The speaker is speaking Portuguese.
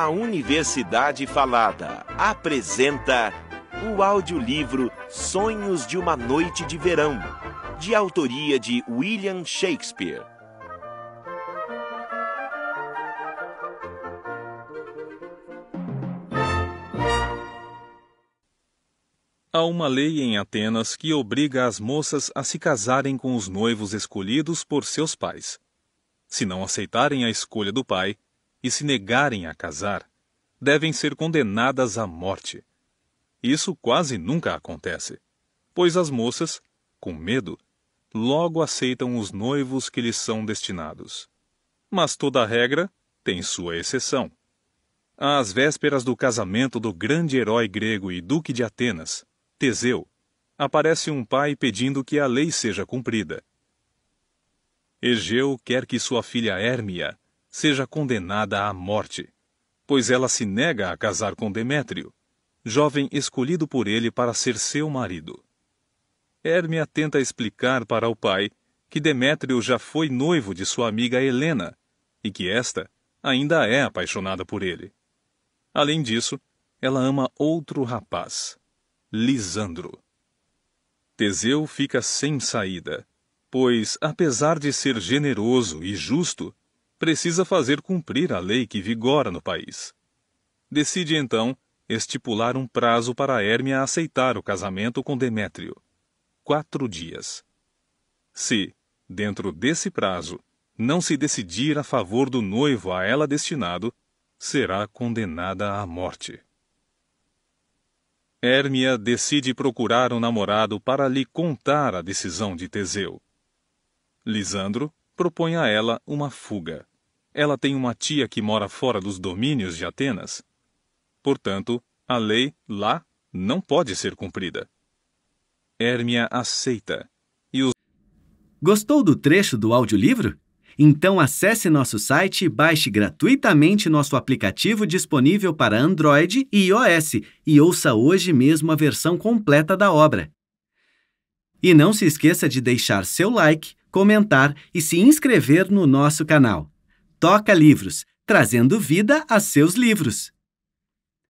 A Universidade Falada apresenta o audiolivro Sonhos de uma Noite de Verão, de autoria de William Shakespeare. Há uma lei em Atenas que obriga as moças a se casarem com os noivos escolhidos por seus pais. Se não aceitarem a escolha do pai, e se negarem a casar, devem ser condenadas à morte. Isso quase nunca acontece, pois as moças, com medo, logo aceitam os noivos que lhes são destinados. Mas toda regra tem sua exceção. Às vésperas do casamento do grande herói grego e duque de Atenas, Teseu, aparece um pai pedindo que a lei seja cumprida. Egeu quer que sua filha Hermia seja condenada à morte, pois ela se nega a casar com Demétrio, jovem escolhido por ele para ser seu marido. Hermia tenta explicar para o pai que Demétrio já foi noivo de sua amiga Helena e que esta ainda é apaixonada por ele. Além disso, ela ama outro rapaz, Lisandro. Teseu fica sem saída, pois, apesar de ser generoso e justo, precisa fazer cumprir a lei que vigora no país. Decide então estipular um prazo para Hermia aceitar o casamento com Demétrio. Quatro dias. Se, dentro desse prazo, não se decidir a favor do noivo a ela destinado, será condenada à morte. Hermia decide procurar um namorado para lhe contar a decisão de Teseu. Lisandro propõe a ela uma fuga. Ela tem uma tia que mora fora dos domínios de Atenas. Portanto, a lei, lá, não pode ser cumprida. Hermia aceita. E os... Gostou do trecho do audiolivro? Então acesse nosso site e baixe gratuitamente nosso aplicativo disponível para Android e iOS e ouça hoje mesmo a versão completa da obra. E não se esqueça de deixar seu like, comentar e se inscrever no nosso canal. Toca Livros, trazendo vida a seus livros.